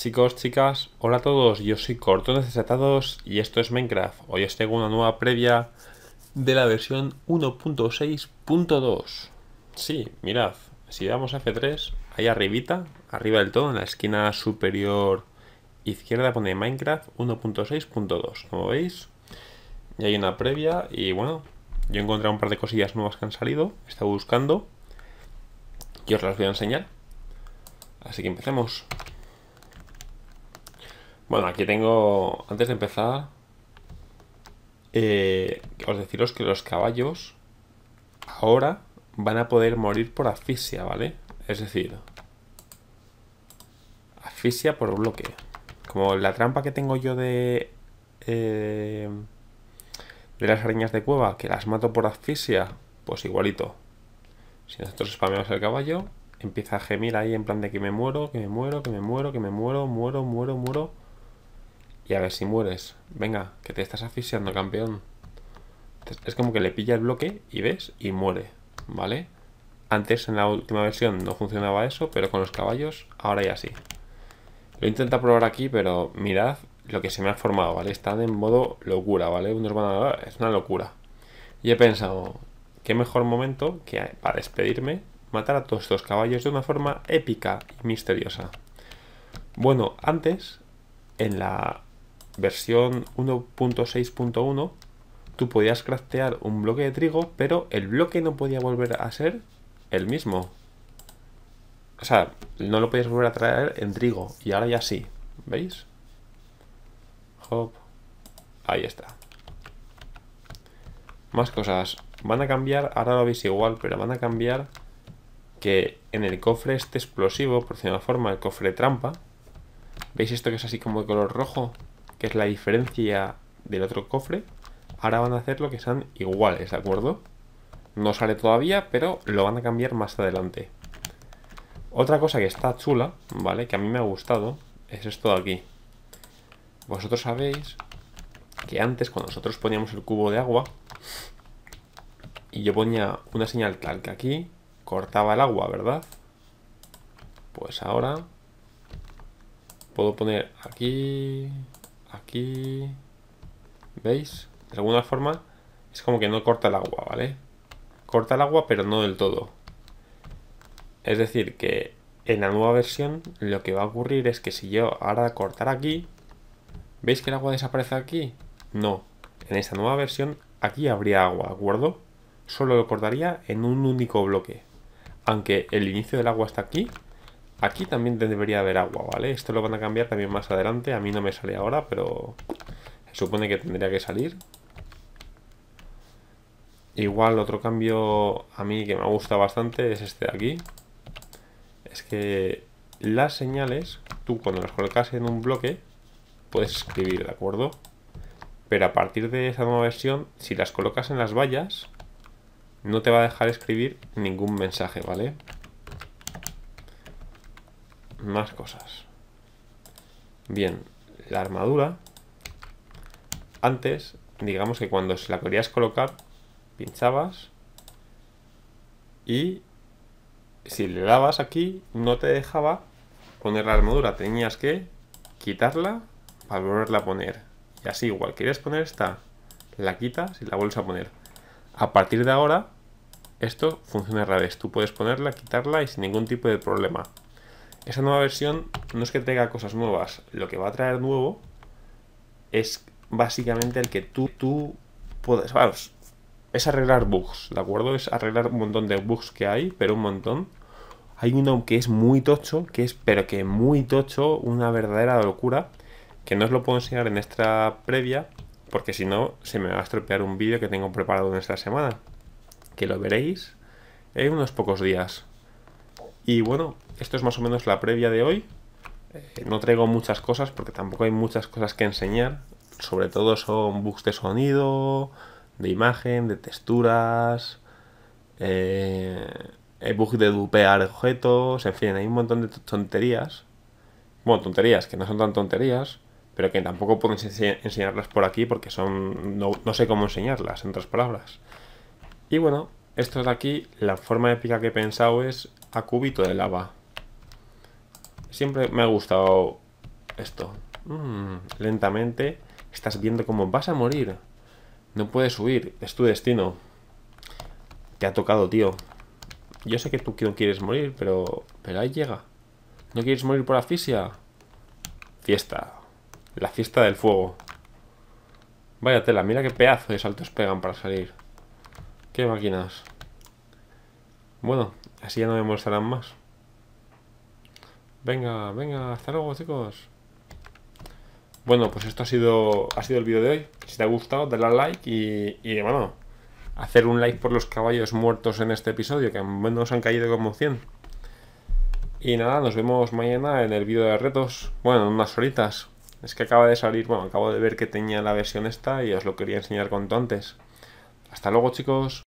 Chicos, chicas, hola a todos, yo soy Cortones Desatados y esto es Minecraft. Hoy os tengo una nueva previa de la versión 1.6.2. Sí, mirad, si damos a F3, ahí arribita, arriba del todo, en la esquina superior izquierda pone Minecraft 1.6.2, como veis. Y hay una previa y bueno, yo he encontrado un par de cosillas nuevas que han salido, he estado buscando y os las voy a enseñar. Así que empecemos. Bueno, aquí tengo, antes de empezar, eh, os deciros que los caballos ahora van a poder morir por asfixia, ¿vale? Es decir, asfixia por bloque. Como la trampa que tengo yo de... Eh, de las arañas de cueva, que las mato por asfixia, pues igualito. Si nosotros spameamos el caballo, empieza a gemir ahí en plan de que me muero, que me muero, que me muero, que me muero, muero, muero, muero. Y a ver si mueres. Venga, que te estás asfixiando, campeón. Es como que le pilla el bloque y ves y muere, ¿vale? Antes en la última versión no funcionaba eso, pero con los caballos ahora ya sí. Lo intentado probar aquí, pero mirad lo que se me ha formado, ¿vale? Están en modo locura, ¿vale? Unos van a... Es una locura. Y he pensado, qué mejor momento que para despedirme matar a todos estos caballos de una forma épica y misteriosa. Bueno, antes, en la versión 1.6.1 tú podías craftear un bloque de trigo, pero el bloque no podía volver a ser el mismo. O sea, no lo podías volver a traer en trigo. Y ahora ya sí. ¿Veis? Hop. Ahí está. Más cosas. Van a cambiar, ahora lo veis igual, pero van a cambiar que en el cofre este explosivo, por cierta forma, el cofre trampa, ¿veis esto que es así como de color rojo? que es la diferencia del otro cofre, ahora van a hacer lo que sean iguales, ¿de acuerdo? No sale todavía, pero lo van a cambiar más adelante. Otra cosa que está chula, ¿vale? Que a mí me ha gustado, es esto de aquí. Vosotros sabéis que antes cuando nosotros poníamos el cubo de agua y yo ponía una señal tal que aquí cortaba el agua, ¿verdad? Pues ahora puedo poner aquí aquí, ¿veis? De alguna forma es como que no corta el agua, ¿vale? Corta el agua pero no del todo. Es decir, que en la nueva versión lo que va a ocurrir es que si yo ahora cortar aquí, ¿veis que el agua desaparece aquí? No, en esta nueva versión aquí habría agua, ¿de acuerdo? Solo lo cortaría en un único bloque. Aunque el inicio del agua está aquí, Aquí también debería haber agua, ¿vale? Esto lo van a cambiar también más adelante. A mí no me sale ahora, pero se supone que tendría que salir. Igual otro cambio a mí que me gusta bastante es este de aquí. Es que las señales, tú cuando las colocas en un bloque, puedes escribir, ¿de acuerdo? Pero a partir de esa nueva versión, si las colocas en las vallas, no te va a dejar escribir ningún mensaje, ¿vale? vale más cosas. Bien, la armadura. Antes, digamos que cuando se la querías colocar, pinchabas y si le dabas aquí, no te dejaba poner la armadura. Tenías que quitarla para volverla a poner. Y así igual, quieres poner esta, la quitas y la vuelves a poner. A partir de ahora, esto funciona la vez, Tú puedes ponerla, quitarla y sin ningún tipo de problema. Esa nueva versión no es que traiga cosas nuevas, lo que va a traer nuevo es básicamente el que tú, tú puedes... Vamos, es arreglar bugs, ¿de acuerdo? Es arreglar un montón de bugs que hay, pero un montón. Hay uno que es muy tocho, que es, pero que muy tocho, una verdadera locura, que no os lo puedo enseñar en esta previa, porque si no se me va a estropear un vídeo que tengo preparado en esta semana, que lo veréis en unos pocos días. Y bueno, esto es más o menos la previa de hoy. Eh, no traigo muchas cosas porque tampoco hay muchas cosas que enseñar. Sobre todo son bugs de sonido, de imagen, de texturas, eh, de dupear objetos, en fin, hay un montón de tonterías. Bueno, tonterías que no son tan tonterías, pero que tampoco puedo enseñarlas por aquí porque son no, no sé cómo enseñarlas, en otras palabras. Y bueno, esto de aquí, la forma épica que he pensado es a cubito de lava. Siempre me ha gustado esto. Mm, lentamente estás viendo cómo vas a morir. No puedes huir, es tu destino. Te ha tocado, tío. Yo sé que tú no quieres morir, pero, pero ahí llega. ¿No quieres morir por asfixia? Fiesta. La fiesta del fuego. Vaya tela, mira qué pedazo de saltos pegan para salir. Qué máquinas. Bueno, así ya no me molestarán más. Venga, venga, hasta luego chicos. Bueno, pues esto ha sido, ha sido el vídeo de hoy. Si te ha gustado, dale al like y, bueno, hacer un like por los caballos muertos en este episodio, que menos han caído como 100. Y nada, nos vemos mañana en el vídeo de retos. Bueno, en unas horitas. Es que acaba de salir, bueno, acabo de ver que tenía la versión esta y os lo quería enseñar cuanto antes. Hasta luego chicos.